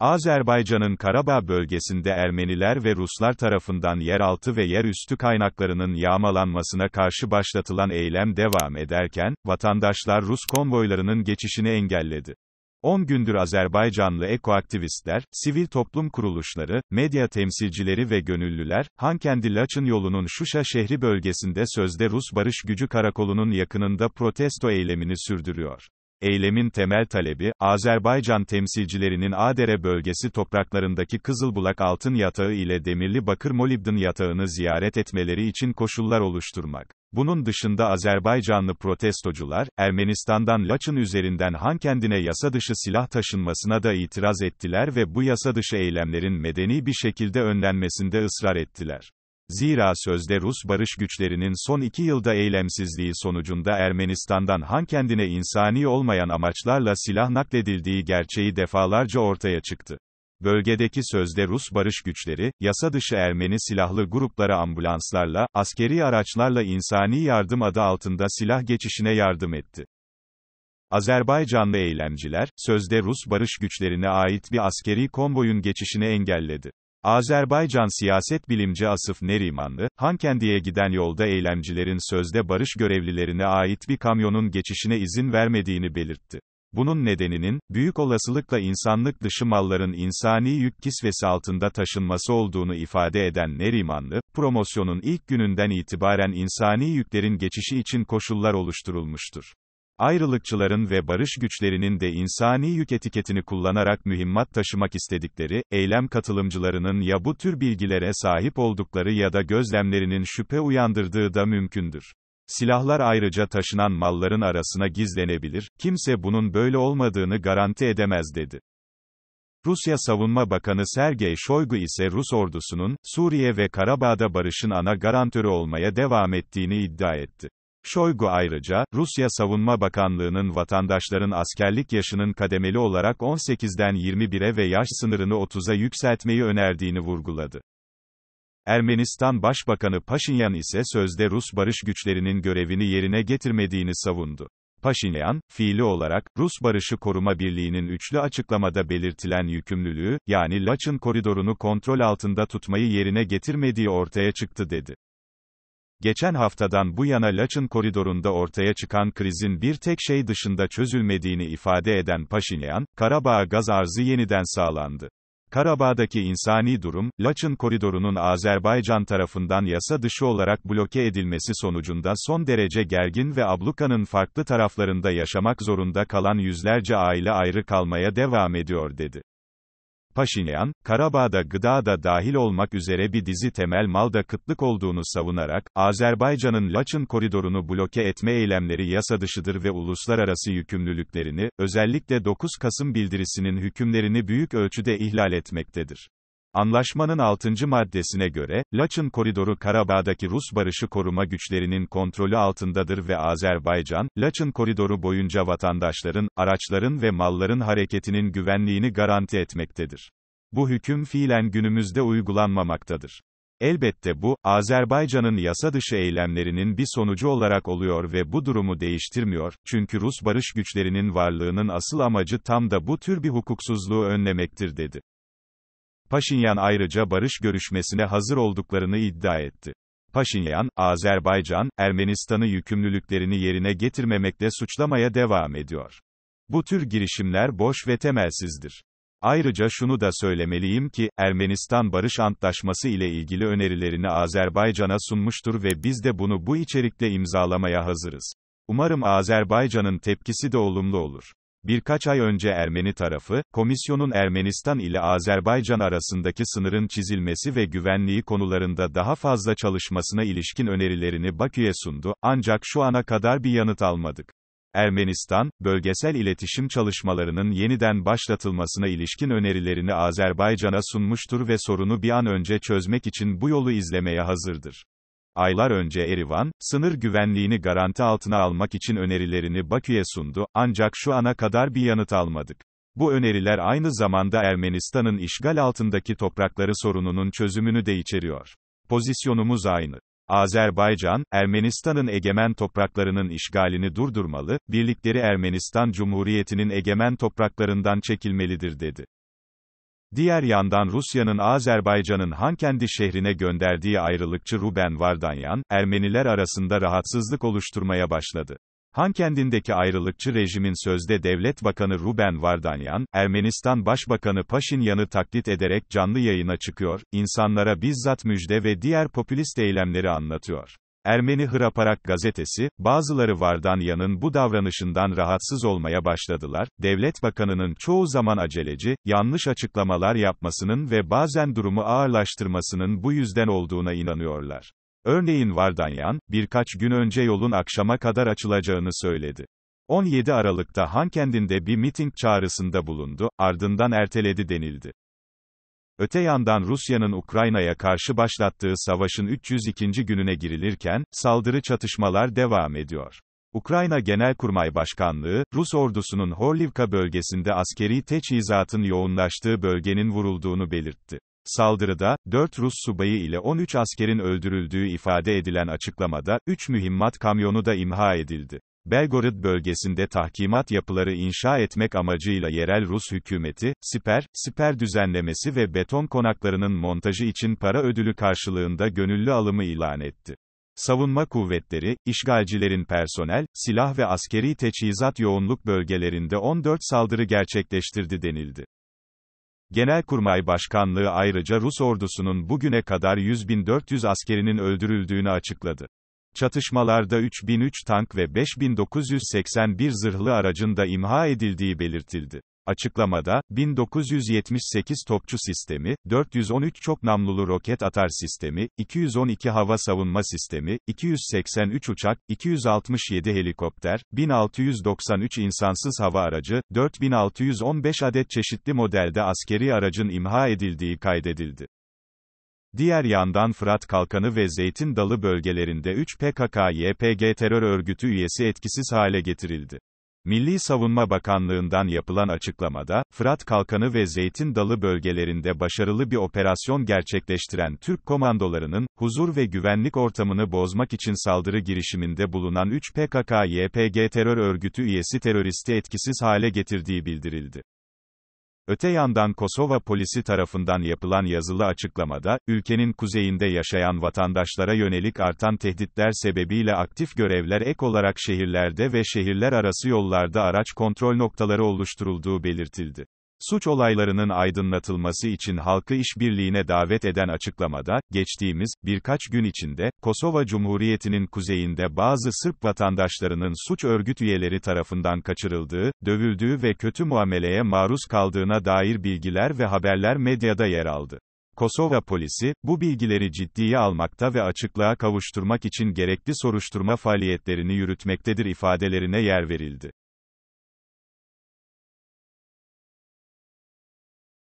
Azerbaycan'ın Karabağ bölgesinde Ermeniler ve Ruslar tarafından yeraltı ve yerüstü kaynaklarının yağmalanmasına karşı başlatılan eylem devam ederken, vatandaşlar Rus konvoylarının geçişini engelledi. 10 gündür Azerbaycanlı ekoaktivistler, sivil toplum kuruluşları, medya temsilcileri ve gönüllüler, Hankendi Laçın yolunun Şuşa şehri bölgesinde sözde Rus Barış Gücü Karakolu'nun yakınında protesto eylemini sürdürüyor. Eylemin temel talebi, Azerbaycan temsilcilerinin Adere bölgesi topraklarındaki Kızılbulak altın yatağı ile Demirli Bakır Molibdin yatağını ziyaret etmeleri için koşullar oluşturmak. Bunun dışında Azerbaycanlı protestocular, Ermenistan'dan Laçın üzerinden Hankendi'ne yasa dışı silah taşınmasına da itiraz ettiler ve bu yasa dışı eylemlerin medeni bir şekilde önlenmesinde ısrar ettiler. Zira sözde Rus barış güçlerinin son iki yılda eylemsizliği sonucunda Ermenistan'dan han kendine insani olmayan amaçlarla silah nakledildiği gerçeği defalarca ortaya çıktı. Bölgedeki sözde Rus barış güçleri, yasa dışı Ermeni silahlı gruplara ambulanslarla, askeri araçlarla insani yardım adı altında silah geçişine yardım etti. Azerbaycanlı eylemciler, sözde Rus barış güçlerine ait bir askeri konvoyun geçişini engelledi. Azerbaycan siyaset bilimci Asıf Nerimanlı, Hankendi'ye giden yolda eylemcilerin sözde barış görevlilerine ait bir kamyonun geçişine izin vermediğini belirtti. Bunun nedeninin, büyük olasılıkla insanlık dışı malların insani yük kisvesi altında taşınması olduğunu ifade eden Nerimanlı, promosyonun ilk gününden itibaren insani yüklerin geçişi için koşullar oluşturulmuştur. Ayrılıkçıların ve barış güçlerinin de insani yük etiketini kullanarak mühimmat taşımak istedikleri, eylem katılımcılarının ya bu tür bilgilere sahip oldukları ya da gözlemlerinin şüphe uyandırdığı da mümkündür. Silahlar ayrıca taşınan malların arasına gizlenebilir, kimse bunun böyle olmadığını garanti edemez dedi. Rusya Savunma Bakanı Sergey Shoigu ise Rus ordusunun, Suriye ve Karabağ'da barışın ana garantörü olmaya devam ettiğini iddia etti. Şoygu ayrıca, Rusya Savunma Bakanlığı'nın vatandaşların askerlik yaşının kademeli olarak 18'den 21'e ve yaş sınırını 30'a yükseltmeyi önerdiğini vurguladı. Ermenistan Başbakanı Paşinyan ise sözde Rus barış güçlerinin görevini yerine getirmediğini savundu. Paşinyan, fiili olarak, Rus Barışı Koruma Birliği'nin üçlü açıklamada belirtilen yükümlülüğü, yani Laçın koridorunu kontrol altında tutmayı yerine getirmediği ortaya çıktı dedi. Geçen haftadan bu yana Laçın koridorunda ortaya çıkan krizin bir tek şey dışında çözülmediğini ifade eden Paşinyan, Karabağ gaz arzı yeniden sağlandı. Karabağ'daki insani durum, Laçın koridorunun Azerbaycan tarafından yasa dışı olarak bloke edilmesi sonucunda son derece gergin ve ablukanın farklı taraflarında yaşamak zorunda kalan yüzlerce aile ayrı kalmaya devam ediyor dedi. Paşinyan, Karabağ'da gıda da dahil olmak üzere bir dizi temel malda kıtlık olduğunu savunarak, Azerbaycan'ın Laçın koridorunu bloke etme eylemleri yasa dışıdır ve uluslararası yükümlülüklerini, özellikle 9 Kasım bildirisinin hükümlerini büyük ölçüde ihlal etmektedir. Anlaşmanın 6. maddesine göre, Laçın Koridoru Karabağ'daki Rus barışı koruma güçlerinin kontrolü altındadır ve Azerbaycan, Laçın Koridoru boyunca vatandaşların, araçların ve malların hareketinin güvenliğini garanti etmektedir. Bu hüküm fiilen günümüzde uygulanmamaktadır. Elbette bu, Azerbaycan'ın yasa dışı eylemlerinin bir sonucu olarak oluyor ve bu durumu değiştirmiyor, çünkü Rus barış güçlerinin varlığının asıl amacı tam da bu tür bir hukuksuzluğu önlemektir dedi. Paşinyan ayrıca barış görüşmesine hazır olduklarını iddia etti. Paşinyan, Azerbaycan, Ermenistan'ı yükümlülüklerini yerine getirmemekle suçlamaya devam ediyor. Bu tür girişimler boş ve temelsizdir. Ayrıca şunu da söylemeliyim ki, Ermenistan Barış Antlaşması ile ilgili önerilerini Azerbaycan'a sunmuştur ve biz de bunu bu içerikle imzalamaya hazırız. Umarım Azerbaycan'ın tepkisi de olumlu olur. Birkaç ay önce Ermeni tarafı, komisyonun Ermenistan ile Azerbaycan arasındaki sınırın çizilmesi ve güvenliği konularında daha fazla çalışmasına ilişkin önerilerini Bakü'ye sundu, ancak şu ana kadar bir yanıt almadık. Ermenistan, bölgesel iletişim çalışmalarının yeniden başlatılmasına ilişkin önerilerini Azerbaycan'a sunmuştur ve sorunu bir an önce çözmek için bu yolu izlemeye hazırdır aylar önce Erivan, sınır güvenliğini garanti altına almak için önerilerini Bakü'ye sundu, ancak şu ana kadar bir yanıt almadık. Bu öneriler aynı zamanda Ermenistan'ın işgal altındaki toprakları sorununun çözümünü de içeriyor. Pozisyonumuz aynı. Azerbaycan, Ermenistan'ın egemen topraklarının işgalini durdurmalı, birlikleri Ermenistan Cumhuriyeti'nin egemen topraklarından çekilmelidir dedi. Diğer yandan Rusya'nın Azerbaycan'ın Hankendi şehrine gönderdiği ayrılıkçı Ruben Vardanyan, Ermeniler arasında rahatsızlık oluşturmaya başladı. Hankendindeki ayrılıkçı rejimin sözde devlet bakanı Ruben Vardanyan, Ermenistan Başbakanı Paşinyan'ı taklit ederek canlı yayına çıkıyor, insanlara bizzat müjde ve diğer popülist eylemleri anlatıyor. Ermeni Hıraparak gazetesi, bazıları Vardanyan'ın bu davranışından rahatsız olmaya başladılar, devlet bakanının çoğu zaman aceleci, yanlış açıklamalar yapmasının ve bazen durumu ağırlaştırmasının bu yüzden olduğuna inanıyorlar. Örneğin Vardanyan, birkaç gün önce yolun akşama kadar açılacağını söyledi. 17 Aralık'ta Hankendin'de bir miting çağrısında bulundu, ardından erteledi denildi. Öte yandan Rusya'nın Ukrayna'ya karşı başlattığı savaşın 302. gününe girilirken, saldırı çatışmalar devam ediyor. Ukrayna Genelkurmay Başkanlığı, Rus ordusunun Horlivka bölgesinde askeri teçhizatın yoğunlaştığı bölgenin vurulduğunu belirtti. Saldırıda, 4 Rus subayı ile 13 askerin öldürüldüğü ifade edilen açıklamada, 3 mühimmat kamyonu da imha edildi. Belgorod bölgesinde tahkimat yapıları inşa etmek amacıyla yerel Rus hükümeti, siper, siper düzenlemesi ve beton konaklarının montajı için para ödülü karşılığında gönüllü alımı ilan etti. Savunma kuvvetleri, işgalcilerin personel, silah ve askeri teçhizat yoğunluk bölgelerinde 14 saldırı gerçekleştirdi denildi. Genelkurmay Başkanlığı ayrıca Rus ordusunun bugüne kadar 100.400 askerinin öldürüldüğünü açıkladı çatışmalarda 3003 tank ve 5981 zırhlı aracın da imha edildiği belirtildi. Açıklamada, 1978 topçu sistemi, 413 çok namlulu roket atar sistemi, 212 hava savunma sistemi, 283 uçak, 267 helikopter, 1693 insansız hava aracı, 4615 adet çeşitli modelde askeri aracın imha edildiği kaydedildi. Diğer yandan Fırat Kalkanı ve Zeytin Dalı bölgelerinde 3 PKK-YPG terör örgütü üyesi etkisiz hale getirildi. Milli Savunma Bakanlığından yapılan açıklamada, Fırat Kalkanı ve Zeytin Dalı bölgelerinde başarılı bir operasyon gerçekleştiren Türk komandolarının, huzur ve güvenlik ortamını bozmak için saldırı girişiminde bulunan 3 PKK-YPG terör örgütü üyesi teröristi etkisiz hale getirdiği bildirildi. Öte yandan Kosova polisi tarafından yapılan yazılı açıklamada, ülkenin kuzeyinde yaşayan vatandaşlara yönelik artan tehditler sebebiyle aktif görevler ek olarak şehirlerde ve şehirler arası yollarda araç kontrol noktaları oluşturulduğu belirtildi. Suç olaylarının aydınlatılması için halkı işbirliğine davet eden açıklamada, geçtiğimiz birkaç gün içinde Kosova Cumhuriyeti'nin kuzeyinde bazı Sırp vatandaşlarının suç örgüt üyeleri tarafından kaçırıldığı, dövüldüğü ve kötü muameleye maruz kaldığına dair bilgiler ve haberler medyada yer aldı. Kosova polisi, bu bilgileri ciddiye almakta ve açıklığa kavuşturmak için gerekli soruşturma faaliyetlerini yürütmektedir ifadelerine yer verildi.